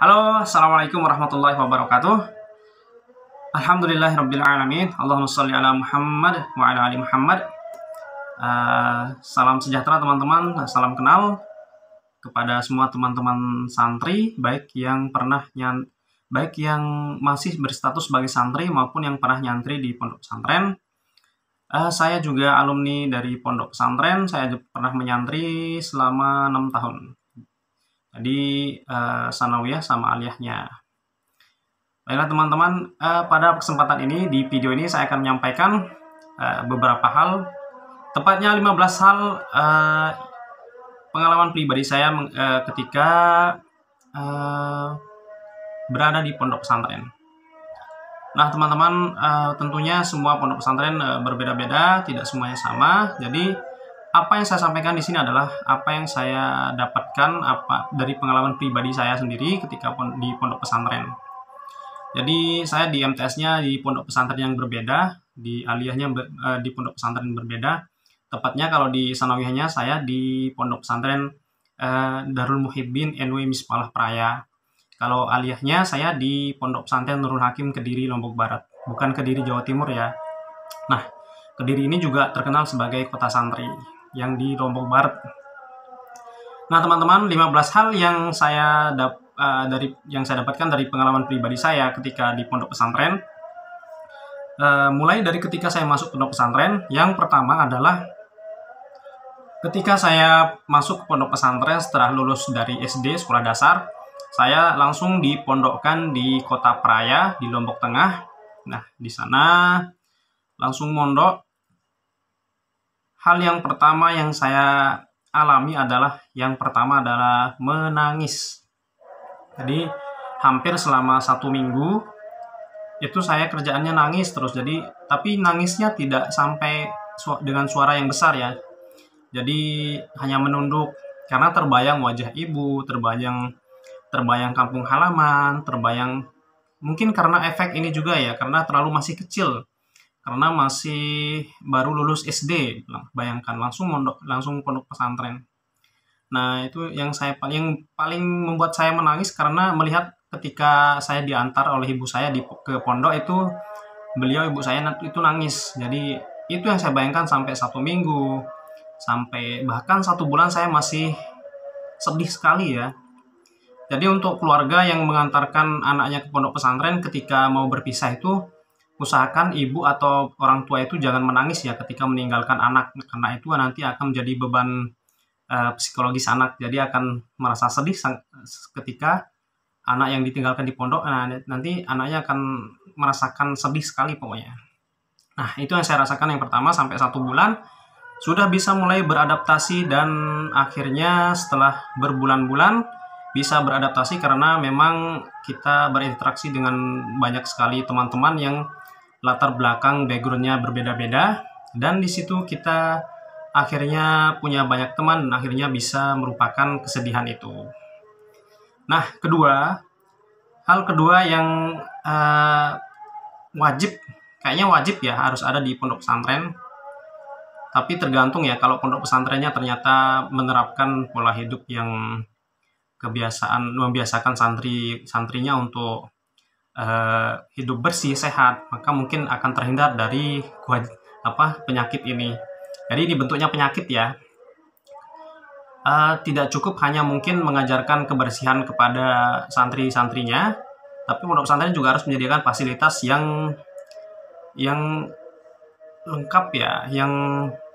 Halo, Assalamualaikum warahmatullahi wabarakatuh. Alhamdulillahirrabbilalamin. Allahumma salli ala Muhammad wa ala ali Muhammad. Uh, salam sejahtera teman-teman, salam kenal kepada semua teman-teman santri, baik yang pernah nyan baik yang masih berstatus sebagai santri maupun yang pernah nyantri di pondok pesantren. Uh, saya juga alumni dari pondok pesantren, saya pernah menyantri selama 6 tahun. Jadi uh, eh, sanawiyah sama aliyahnya. Baiklah teman-teman, uh, pada kesempatan ini di video ini saya akan menyampaikan uh, beberapa hal, tepatnya 15 hal uh, pengalaman pribadi saya uh, ketika uh, berada di pondok pesantren. Nah teman-teman, uh, tentunya semua pondok pesantren uh, berbeda-beda, tidak semuanya sama, jadi apa yang saya sampaikan di sini adalah apa yang saya dapatkan apa dari pengalaman pribadi saya sendiri ketika pon, di pondok pesantren. Jadi saya di MTS-nya di pondok pesantren yang berbeda, di aliyahnya ber, eh, di pondok pesantren yang berbeda. Tepatnya kalau di sanawiyahnya saya di pondok pesantren eh, Darul Muhibbin NW Mispalah Praya. Kalau aliyahnya saya di pondok pesantren Nurul Hakim Kediri Lombok Barat, bukan Kediri Jawa Timur ya. Nah, Kediri ini juga terkenal sebagai kota santri yang di Lombok Barat. Nah, teman-teman, 15 hal yang saya dap, uh, dari yang saya dapatkan dari pengalaman pribadi saya ketika di pondok pesantren. Uh, mulai dari ketika saya masuk pondok pesantren, yang pertama adalah ketika saya masuk ke pondok pesantren setelah lulus dari SD sekolah dasar, saya langsung dipondokkan di Kota Praya di Lombok Tengah. Nah, di sana langsung mondok Hal yang pertama yang saya alami adalah yang pertama adalah menangis. Jadi hampir selama satu minggu itu saya kerjaannya nangis terus. Jadi tapi nangisnya tidak sampai su dengan suara yang besar ya. Jadi hanya menunduk karena terbayang wajah ibu, terbayang terbayang kampung halaman, terbayang mungkin karena efek ini juga ya karena terlalu masih kecil karena masih baru lulus SD bayangkan langsung mondok langsung pondok pesantren nah itu yang saya paling paling membuat saya menangis karena melihat ketika saya diantar oleh ibu saya di ke pondok itu beliau ibu saya itu nangis jadi itu yang saya bayangkan sampai satu minggu sampai bahkan satu bulan saya masih sedih sekali ya jadi untuk keluarga yang mengantarkan anaknya ke pondok pesantren ketika mau berpisah itu usahakan ibu atau orang tua itu jangan menangis ya ketika meninggalkan anak karena itu nanti akan menjadi beban uh, psikologis anak jadi akan merasa sedih ketika anak yang ditinggalkan di pondok nah, nanti anaknya akan merasakan sedih sekali pokoknya nah itu yang saya rasakan yang pertama sampai satu bulan sudah bisa mulai beradaptasi dan akhirnya setelah berbulan-bulan bisa beradaptasi karena memang kita berinteraksi dengan banyak sekali teman-teman yang latar belakang backgroundnya berbeda-beda dan di situ kita akhirnya punya banyak teman dan akhirnya bisa merupakan kesedihan itu. Nah, kedua, hal kedua yang uh, wajib, kayaknya wajib ya harus ada di pondok pesantren. Tapi tergantung ya kalau pondok pesantrennya ternyata menerapkan pola hidup yang kebiasaan membiasakan santri santrinya untuk uh, hidup bersih sehat maka mungkin akan terhindar dari apa penyakit ini jadi ini bentuknya penyakit ya uh, tidak cukup hanya mungkin mengajarkan kebersihan kepada santri-santrinya tapi pondok pesantren juga harus menyediakan fasilitas yang yang lengkap ya yang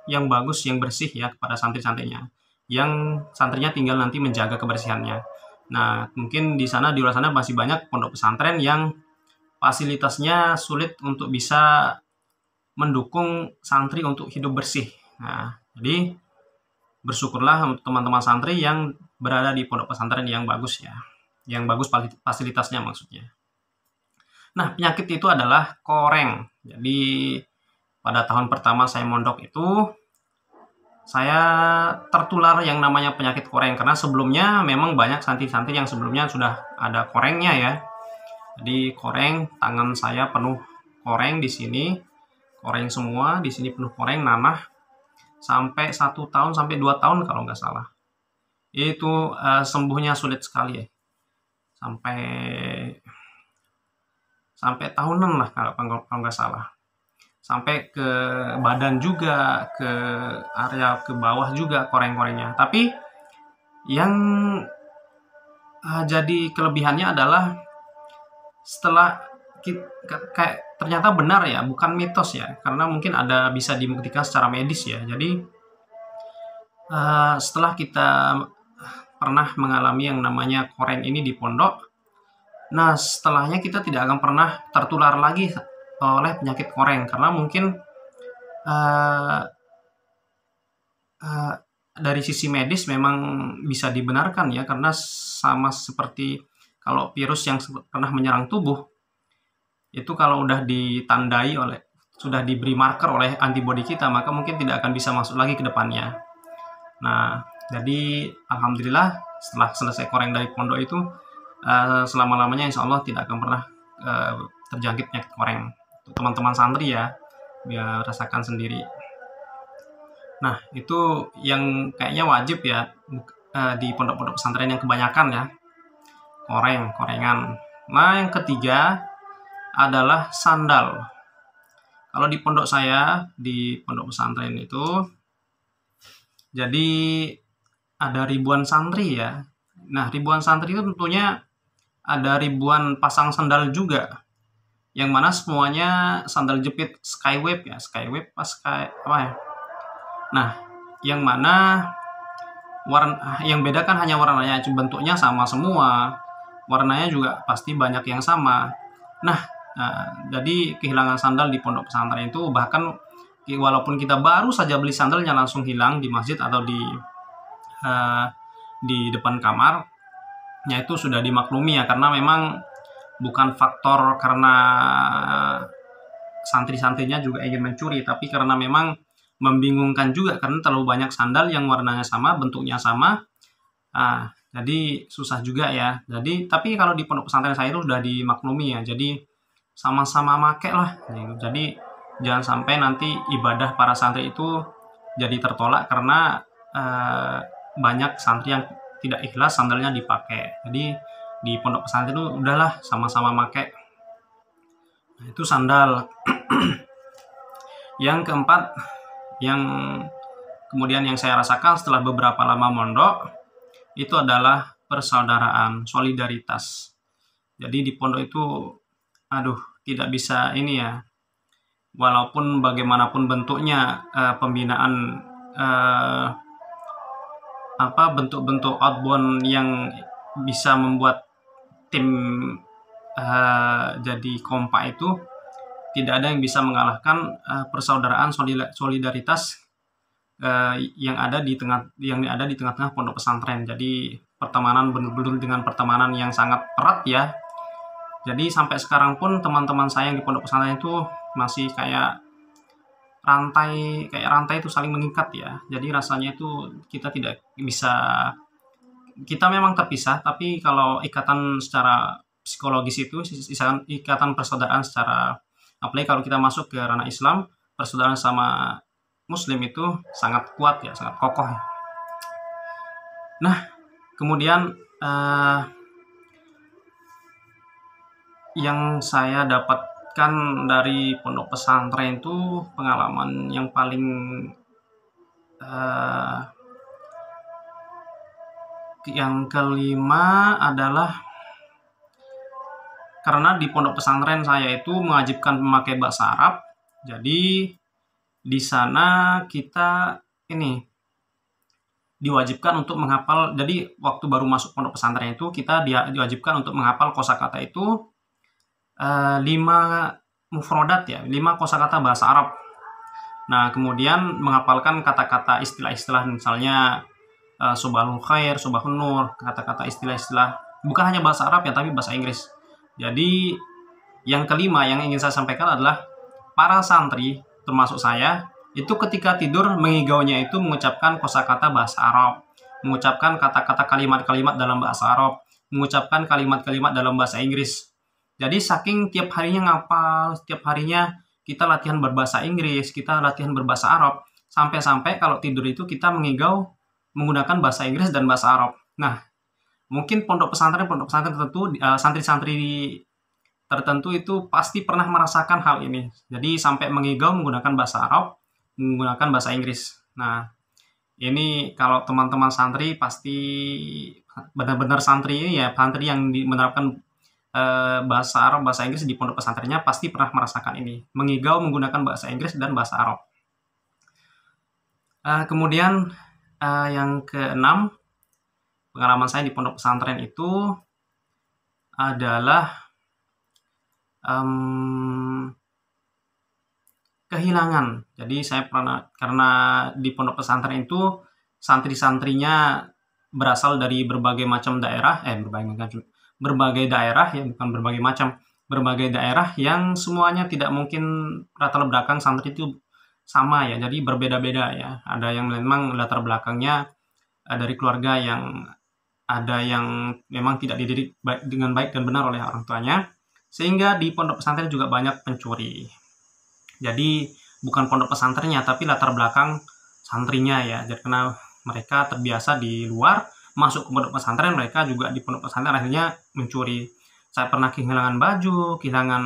yang bagus yang bersih ya kepada santri-santrinya yang santrinya tinggal nanti menjaga kebersihannya Nah, mungkin di sana di luar sana masih banyak pondok pesantren yang fasilitasnya sulit untuk bisa mendukung santri untuk hidup bersih. Nah, jadi bersyukurlah untuk teman-teman santri yang berada di pondok pesantren yang bagus ya. Yang bagus fasilitasnya maksudnya. Nah, penyakit itu adalah koreng. Jadi pada tahun pertama saya mondok itu saya tertular yang namanya penyakit koreng karena sebelumnya memang banyak santi-santi yang sebelumnya sudah ada korengnya ya. Jadi koreng tangan saya penuh koreng di sini, koreng semua di sini penuh koreng Nama sampai satu tahun sampai dua tahun kalau nggak salah. Itu uh, sembuhnya sulit sekali ya. Sampai sampai tahunan lah kalau kalau nggak salah sampai ke badan juga ke area ke bawah juga koreng-korengnya tapi yang eh, jadi kelebihannya adalah setelah kita, kayak ternyata benar ya bukan mitos ya karena mungkin ada bisa dibuktikan secara medis ya jadi uh, setelah kita pernah mengalami yang namanya koreng ini di pondok nah setelahnya kita tidak akan pernah tertular lagi oleh penyakit koreng karena mungkin uh, uh, dari sisi medis memang bisa dibenarkan ya karena sama seperti kalau virus yang pernah menyerang tubuh itu kalau udah ditandai oleh sudah diberi marker oleh antibodi kita maka mungkin tidak akan bisa masuk lagi ke depannya. Nah, jadi alhamdulillah setelah selesai koreng dari pondok itu uh, selama-lamanya insya Allah tidak akan pernah uh, terjangkit penyakit koreng. Gitu. teman-teman santri ya biar rasakan sendiri nah itu yang kayaknya wajib ya eh, di pondok-pondok pesantren yang kebanyakan ya koreng korengan nah yang ketiga adalah sandal kalau di pondok saya di pondok pesantren itu jadi ada ribuan santri ya nah ribuan santri itu tentunya ada ribuan pasang sandal juga yang mana semuanya sandal jepit Skyweb ya Skyweb pas Sky apa ya nah yang mana warna ah, yang beda kan hanya warnanya cuma bentuknya sama semua warnanya juga pasti banyak yang sama nah, nah jadi kehilangan sandal di pondok pesantren itu bahkan ya, walaupun kita baru saja beli sandalnya langsung hilang di masjid atau di uh, di depan kamar ya itu sudah dimaklumi ya karena memang bukan faktor karena santri-santrinya juga ingin mencuri, tapi karena memang membingungkan juga karena terlalu banyak sandal yang warnanya sama, bentuknya sama. Ah, jadi susah juga ya. Jadi tapi kalau di pondok pesantren saya itu sudah dimaklumi ya. Jadi sama-sama make lah. Jadi jangan sampai nanti ibadah para santri itu jadi tertolak karena eh, banyak santri yang tidak ikhlas sandalnya dipakai. Jadi di pondok pesantren itu udahlah sama-sama make nah, itu sandal yang keempat yang kemudian yang saya rasakan setelah beberapa lama mondok itu adalah persaudaraan solidaritas jadi di pondok itu aduh tidak bisa ini ya walaupun bagaimanapun bentuknya eh, pembinaan eh, apa bentuk-bentuk outbound yang bisa membuat tim uh, jadi kompak itu tidak ada yang bisa mengalahkan uh, persaudaraan solidaritas uh, yang ada di tengah yang ada di tengah-tengah pondok pesantren. Jadi pertemanan benar-benar dengan pertemanan yang sangat erat ya. Jadi sampai sekarang pun teman-teman saya yang di pondok pesantren itu masih kayak rantai kayak rantai itu saling mengikat ya. Jadi rasanya itu kita tidak bisa kita memang terpisah tapi kalau ikatan secara psikologis itu ikatan persaudaraan secara apalagi kalau kita masuk ke ranah Islam persaudaraan sama Muslim itu sangat kuat ya sangat kokoh ya. nah kemudian uh, yang saya dapatkan dari pondok pesantren itu pengalaman yang paling uh, yang kelima adalah karena di pondok pesantren saya itu mengajibkan memakai bahasa Arab. Jadi di sana kita ini diwajibkan untuk menghafal. Jadi waktu baru masuk pondok pesantren itu kita diwajibkan untuk menghafal kosakata itu e, lima mufrodat ya, lima kosakata bahasa Arab. Nah, kemudian menghafalkan kata-kata istilah-istilah misalnya uh, eh, subahul khair, subahun nur, kata-kata istilah-istilah bukan hanya bahasa Arab ya tapi bahasa Inggris. Jadi yang kelima yang ingin saya sampaikan adalah para santri termasuk saya itu ketika tidur mengigaunya itu mengucapkan kosakata bahasa Arab, mengucapkan kata-kata kalimat-kalimat dalam bahasa Arab, mengucapkan kalimat-kalimat dalam bahasa Inggris. Jadi saking tiap harinya ngapal, tiap harinya kita latihan berbahasa Inggris, kita latihan berbahasa Arab, sampai-sampai kalau tidur itu kita mengigau menggunakan bahasa Inggris dan bahasa Arab. Nah, mungkin pondok pesantren pondok pesantren tertentu eh, santri-santri uh, tertentu itu pasti pernah merasakan hal ini. Jadi sampai mengigau menggunakan bahasa Arab, menggunakan bahasa Inggris. Nah, ini kalau teman-teman santri pasti benar-benar santri ya santri yang menerapkan uh, bahasa Arab, bahasa Inggris di pondok pesantrennya pasti pernah merasakan ini. Mengigau menggunakan bahasa Inggris dan bahasa Arab. Uh, kemudian Uh, yang keenam, pengalaman saya di pondok pesantren itu adalah um, kehilangan. Jadi saya pernah karena di pondok pesantren itu santri-santrinya berasal dari berbagai macam daerah, eh berbagai macam berbagai daerah ya bukan berbagai macam berbagai daerah yang semuanya tidak mungkin rata belakang santri itu sama ya, jadi berbeda-beda ya. Ada yang memang latar belakangnya eh, dari keluarga yang ada yang memang tidak dididik baik, dengan baik dan benar oleh orang tuanya, sehingga di pondok pesantren juga banyak pencuri. Jadi bukan pondok pesantrennya, tapi latar belakang santrinya ya. Jadi karena mereka terbiasa di luar, masuk ke pondok pesantren, mereka juga di pondok pesantren akhirnya mencuri. Saya pernah kehilangan baju, kehilangan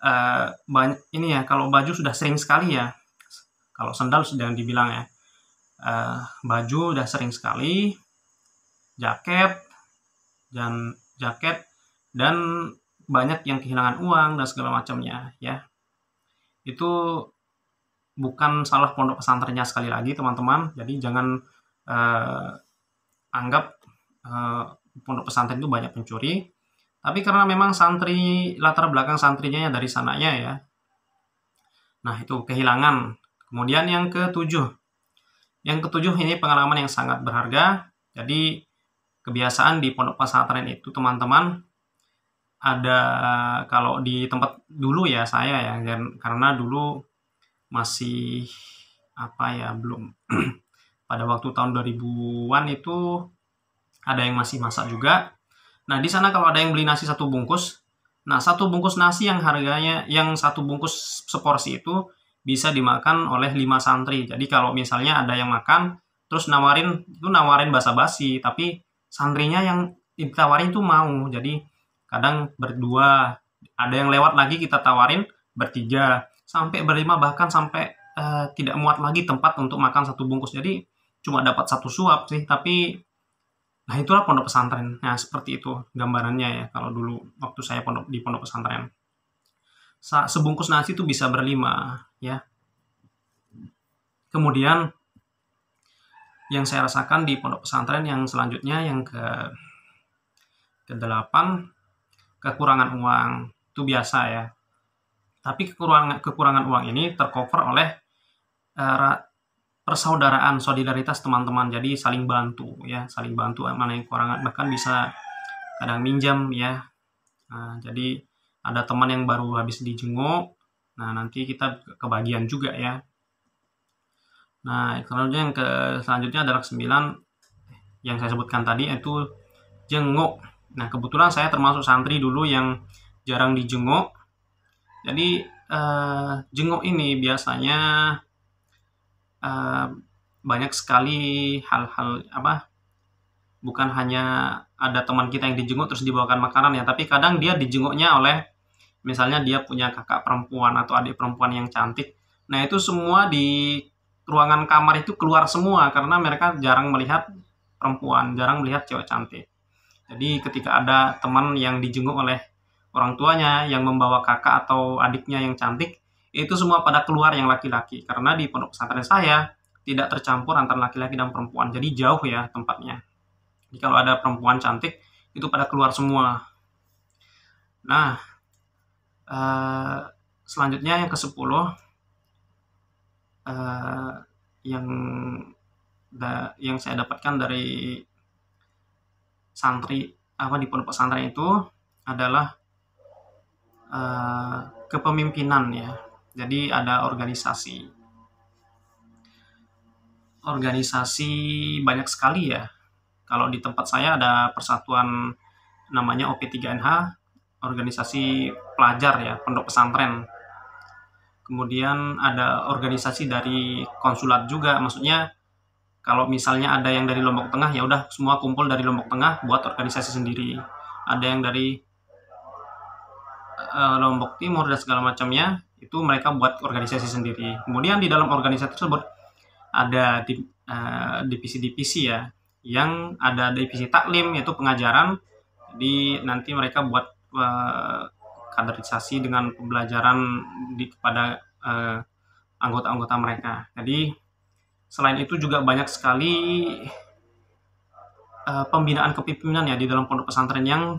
uh, banyak ini ya. Kalau baju sudah sering sekali ya, kalau sendal sudah dibilang ya. Uh, baju udah sering sekali, jaket dan jaket dan banyak yang kehilangan uang dan segala macamnya ya. Itu bukan salah pondok pesantrennya sekali lagi teman-teman. Jadi jangan uh, anggap uh, pondok pesantren itu banyak pencuri. Tapi karena memang santri latar belakang santrinya dari sananya ya. Nah, itu kehilangan Kemudian yang ketujuh. Yang ketujuh ini pengalaman yang sangat berharga. Jadi kebiasaan di pondok pesantren itu teman-teman ada kalau di tempat dulu ya saya ya dan karena dulu masih apa ya belum pada waktu tahun 2000-an itu ada yang masih masak juga. Nah, di sana kalau ada yang beli nasi satu bungkus, nah satu bungkus nasi yang harganya yang satu bungkus seporsi itu bisa dimakan oleh lima santri. Jadi kalau misalnya ada yang makan, terus nawarin itu nawarin basa-basi, tapi santrinya yang ditawarin itu mau. Jadi kadang berdua, ada yang lewat lagi kita tawarin bertiga, sampai berlima bahkan sampai uh, tidak muat lagi tempat untuk makan satu bungkus. Jadi cuma dapat satu suap sih, tapi nah itulah pondok pesantren. Nah seperti itu gambarannya ya kalau dulu waktu saya pondok di pondok pesantren. Sebungkus nasi itu bisa berlima ya kemudian yang saya rasakan di pondok pesantren yang selanjutnya yang ke ke delapan kekurangan uang itu biasa ya tapi kekurangan kekurangan uang ini tercover oleh uh, persaudaraan solidaritas teman-teman jadi saling bantu ya saling bantu mana yang kekurangan bahkan bisa kadang minjam ya nah, jadi ada teman yang baru habis dijenguk Nah, nanti kita kebagian juga ya. Nah, selanjutnya yang ke selanjutnya adalah 9 yang saya sebutkan tadi yaitu jenguk. Nah, kebetulan saya termasuk santri dulu yang jarang dijenguk. Jadi, eh, jenguk ini biasanya eh, banyak sekali hal-hal apa? Bukan hanya ada teman kita yang dijenguk terus dibawakan makanan ya, tapi kadang dia dijenguknya oleh misalnya dia punya kakak perempuan atau adik perempuan yang cantik nah itu semua di ruangan kamar itu keluar semua karena mereka jarang melihat perempuan jarang melihat cewek cantik jadi ketika ada teman yang dijenguk oleh orang tuanya yang membawa kakak atau adiknya yang cantik itu semua pada keluar yang laki-laki karena di pondok pesantren saya tidak tercampur antara laki-laki dan perempuan jadi jauh ya tempatnya jadi kalau ada perempuan cantik itu pada keluar semua nah Eh, selanjutnya yang ke-10 uh, eh, yang da, yang saya dapatkan dari santri apa di pondok pesantren itu adalah uh, kepemimpinan ya. Jadi ada organisasi. Organisasi banyak sekali ya. Kalau di tempat saya ada persatuan namanya OP3NH organisasi pelajar ya, pondok pesantren. Kemudian ada organisasi dari konsulat juga, maksudnya kalau misalnya ada yang dari Lombok Tengah ya udah semua kumpul dari Lombok Tengah buat organisasi sendiri. Ada yang dari uh, Lombok Timur dan segala macamnya itu mereka buat organisasi sendiri. Kemudian di dalam organisasi tersebut ada di, uh, divisi-divisi ya yang ada divisi taklim yaitu pengajaran. Jadi nanti mereka buat Eh, kaderisasi dengan pembelajaran di kepada eh, anggota-anggota uh, mereka. Jadi selain itu juga banyak sekali uh, pembinaan kepemimpinan ya di dalam pondok pesantren yang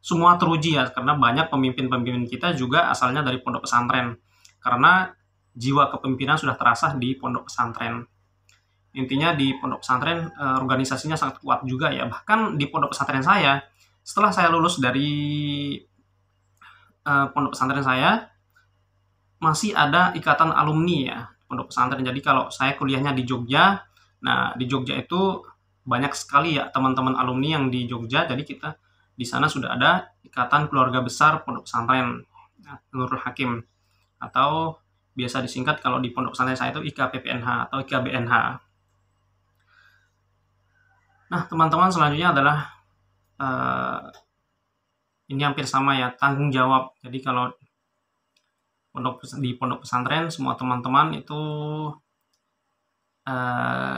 semua teruji ya karena banyak pemimpin-pemimpin kita juga asalnya dari pondok pesantren karena jiwa kepemimpinan sudah terasa di pondok pesantren. Intinya di pondok pesantren organisasinya sangat kuat juga ya. Bahkan di pondok pesantren saya setelah saya lulus dari uh, pondok pesantren saya masih ada ikatan alumni ya pondok pesantren jadi kalau saya kuliahnya di Jogja nah di Jogja itu banyak sekali ya teman-teman alumni yang di Jogja jadi kita di sana sudah ada ikatan keluarga besar pondok pesantren nah, Nurul Hakim atau biasa disingkat kalau di pondok pesantren saya itu IKPPNH atau IKBNH nah teman-teman selanjutnya adalah uh, ini hampir sama ya tanggung jawab. Jadi kalau pondok di pondok pesantren semua teman-teman itu uh,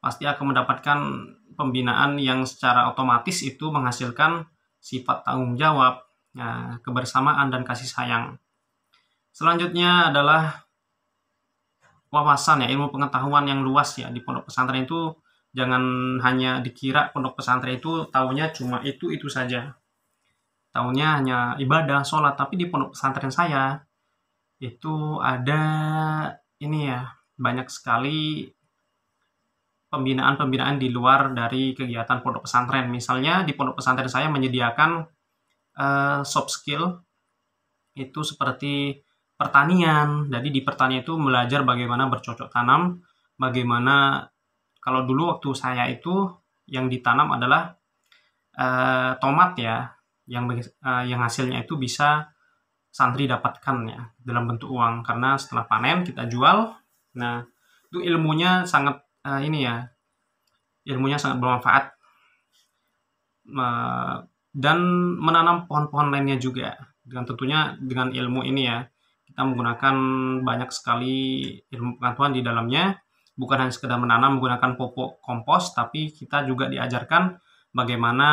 pasti akan mendapatkan pembinaan yang secara otomatis itu menghasilkan sifat tanggung jawab, ya, kebersamaan dan kasih sayang. Selanjutnya adalah wawasan ya ilmu pengetahuan yang luas ya di pondok pesantren itu Jangan hanya dikira pondok pesantren itu tahunya cuma itu itu saja. Tahunya hanya ibadah, sholat, tapi di pondok pesantren saya itu ada ini ya banyak sekali pembinaan-pembinaan di luar dari kegiatan pondok pesantren. Misalnya di pondok pesantren saya menyediakan uh, soft skill itu seperti pertanian. Jadi di pertanian itu belajar bagaimana bercocok tanam, bagaimana kalau dulu waktu saya itu yang ditanam adalah uh, tomat ya yang uh, yang hasilnya itu bisa santri dapatkan ya dalam bentuk uang karena setelah panen kita jual nah itu ilmunya sangat uh, ini ya ilmunya sangat bermanfaat uh, dan menanam pohon-pohon lainnya juga dengan tentunya dengan ilmu ini ya kita menggunakan banyak sekali ilmu pengetahuan di dalamnya bukan hanya sekedar menanam menggunakan popok kompos, tapi kita juga diajarkan bagaimana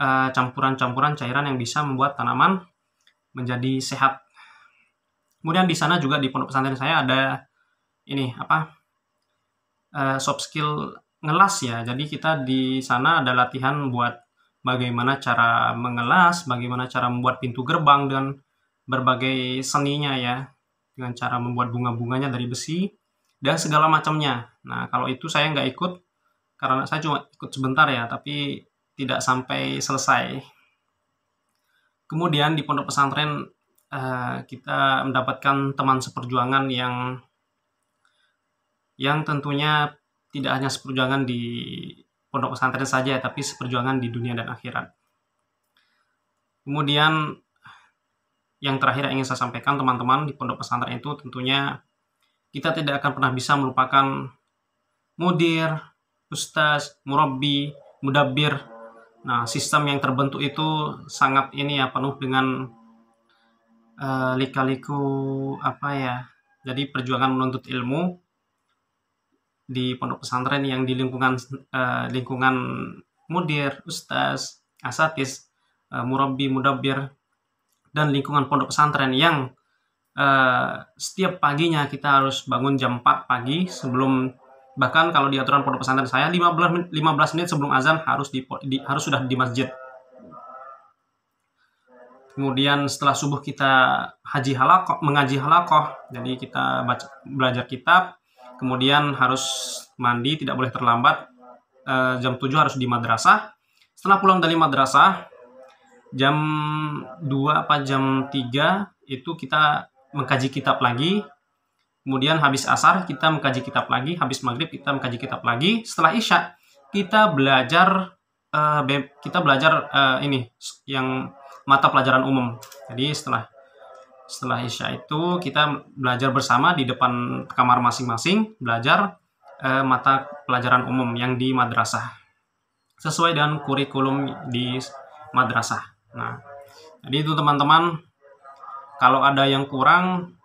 eh, campuran-campuran cairan yang bisa membuat tanaman menjadi sehat. Kemudian di sana juga di pondok pesantren saya ada ini apa eh, soft skill ngelas ya. Jadi kita di sana ada latihan buat bagaimana cara mengelas, bagaimana cara membuat pintu gerbang dan berbagai seninya ya dengan cara membuat bunga-bunganya dari besi dan segala macamnya. Nah, kalau itu saya nggak ikut karena saya cuma ikut sebentar ya, tapi tidak sampai selesai. Kemudian di pondok pesantren eh, kita mendapatkan teman seperjuangan yang yang tentunya tidak hanya seperjuangan di pondok pesantren saja, tapi seperjuangan di dunia dan akhirat. Kemudian yang terakhir yang ingin saya sampaikan teman-teman di pondok pesantren itu tentunya kita tidak akan pernah bisa melupakan mudir, ustaz, murabi, mudabir. Nah, sistem yang terbentuk itu sangat ini ya penuh dengan uh, lika-liku apa ya. Jadi perjuangan menuntut ilmu di pondok pesantren yang di lingkungan uh, lingkungan mudir, ustaz, asatis, uh, eh, murabi, mudabir dan lingkungan pondok pesantren yang Eh, setiap paginya kita harus bangun jam 4 pagi sebelum bahkan kalau di aturan pondok pesantren saya 15 15 menit sebelum azan harus di, di harus sudah di masjid. Kemudian setelah subuh kita haji halakoh, mengaji halakoh, jadi kita baca, belajar kitab, kemudian harus mandi, tidak boleh terlambat, e, jam 7 harus di madrasah. Setelah pulang dari madrasah, jam 2 apa jam 3 itu kita mengkaji kitab lagi. Kemudian habis asar kita mengkaji kitab lagi, habis maghrib kita mengkaji kitab lagi. Setelah isya kita belajar uh, kita belajar uh, ini yang mata pelajaran umum. Jadi setelah setelah isya itu kita belajar bersama di depan kamar masing-masing belajar uh, mata pelajaran umum yang di madrasah sesuai dengan kurikulum di madrasah. Nah, jadi itu teman-teman kalau ada yang kurang,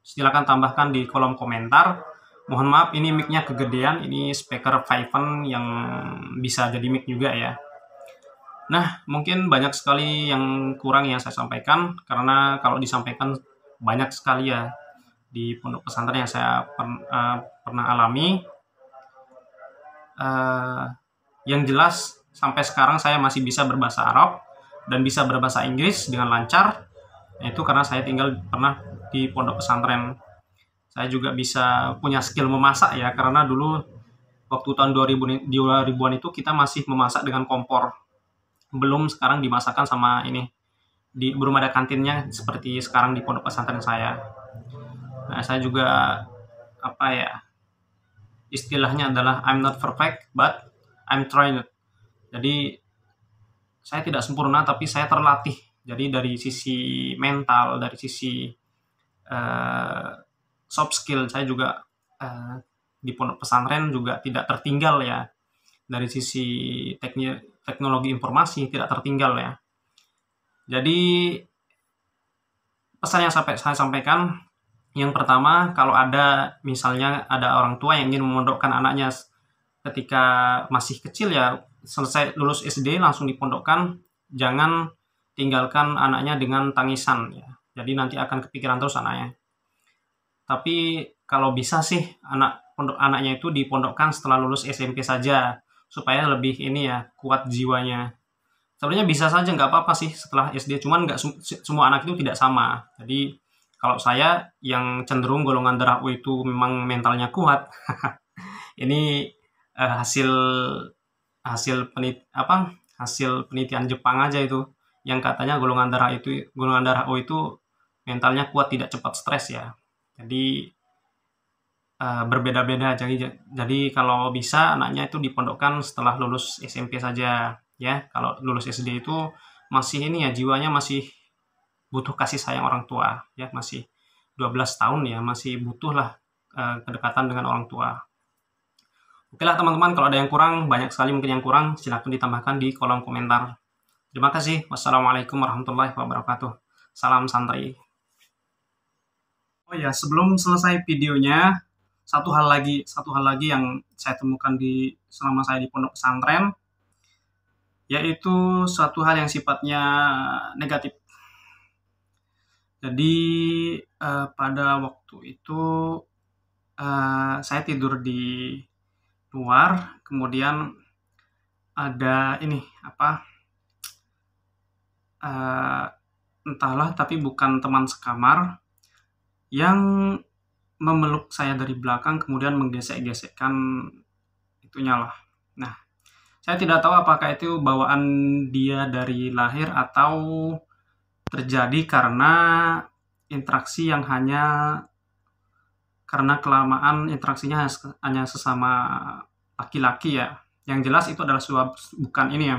silakan tambahkan di kolom komentar. Mohon maaf, ini mic-nya kegedean. Ini speaker Fiven yang bisa jadi mic juga ya. Nah, mungkin banyak sekali yang kurang yang saya sampaikan, karena kalau disampaikan banyak sekali ya di pondok pesantren yang saya per, uh, eh, pernah alami. Uh, yang jelas sampai sekarang saya masih bisa berbahasa Arab dan bisa berbahasa Inggris dengan lancar itu karena saya tinggal pernah di pondok pesantren saya juga bisa punya skill memasak ya karena dulu waktu tahun 2000 2000-an itu kita masih memasak dengan kompor belum sekarang dimasakkan sama ini di belum ada kantinnya seperti sekarang di pondok pesantren saya nah saya juga apa ya istilahnya adalah I'm not perfect but I'm trying jadi saya tidak sempurna tapi saya terlatih jadi dari sisi mental, dari sisi uh, soft skill saya juga uh, di pondok pesantren juga tidak tertinggal ya. Dari sisi teknik teknologi informasi tidak tertinggal ya. Jadi pesan yang sampai saya sampaikan yang pertama kalau ada misalnya ada orang tua yang ingin memondokkan anaknya ketika masih kecil ya selesai lulus SD langsung dipondokkan jangan tinggalkan anaknya dengan tangisan ya. Jadi nanti akan kepikiran terus anaknya. Tapi kalau bisa sih anak pondok anaknya itu dipondokkan setelah lulus SMP saja supaya lebih ini ya kuat jiwanya. Sebenarnya bisa saja nggak apa-apa sih setelah SD, cuman nggak semua anak itu tidak sama. Jadi kalau saya yang cenderung golongan darah O itu memang mentalnya kuat. ini eh, hasil hasil penit apa hasil penelitian Jepang aja itu yang katanya golongan darah itu golongan darah O itu mentalnya kuat tidak cepat stres ya jadi uh, berbeda-beda jadi jadi kalau bisa anaknya itu dipondokkan setelah lulus SMP saja ya kalau lulus SD itu masih ini ya jiwanya masih butuh kasih sayang orang tua ya masih 12 tahun ya masih butuhlah uh, eh, kedekatan dengan orang tua Oke lah teman-teman, kalau ada yang kurang, banyak sekali mungkin yang kurang, silahkan ditambahkan di kolom komentar. Terima kasih. Wassalamualaikum warahmatullahi wabarakatuh. Salam santri. Oh ya, sebelum selesai videonya, satu hal lagi, satu hal lagi yang saya temukan di selama saya di pondok pesantren, yaitu suatu hal yang sifatnya negatif. Jadi eh, pada waktu itu eh, saya tidur di luar, kemudian ada ini apa? uh, entahlah tapi bukan teman sekamar yang memeluk saya dari belakang kemudian menggesek-gesekkan itunya lah. Nah, saya tidak tahu apakah itu bawaan dia dari lahir atau terjadi karena interaksi yang hanya karena kelamaan interaksinya hanya sesama laki-laki ya. Yang jelas itu adalah suap bukan ini ya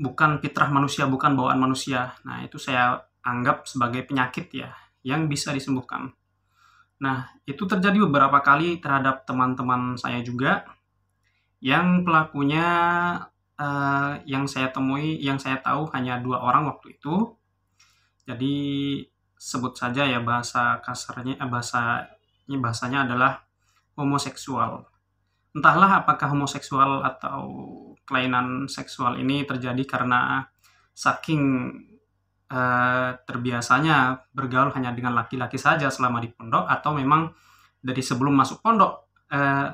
bukan fitrah manusia, bukan bawaan manusia. Nah, itu saya anggap sebagai penyakit ya, yang bisa disembuhkan. Nah, itu terjadi beberapa kali terhadap teman-teman saya juga, yang pelakunya eh, yang saya temui, yang saya tahu hanya dua orang waktu itu. Jadi sebut saja ya bahasa kasarnya, eh, bahasa ini bahasanya adalah homoseksual. Entahlah apakah homoseksual atau kelainan seksual ini terjadi karena saking uh, terbiasanya bergaul hanya dengan laki-laki saja selama di pondok atau memang dari sebelum masuk pondok uh,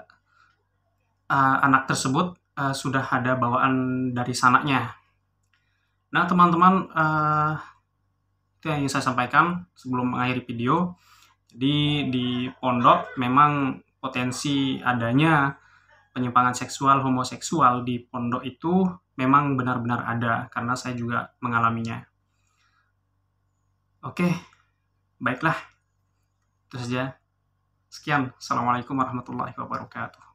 uh, anak tersebut uh, sudah ada bawaan dari sanaknya. Nah teman-teman uh, itu yang ingin saya sampaikan sebelum mengakhiri video. Jadi di pondok memang potensi adanya penyimpangan seksual homoseksual di pondok itu memang benar-benar ada karena saya juga mengalaminya. Oke, baiklah. Itu saja. Sekian. Assalamualaikum warahmatullahi wabarakatuh.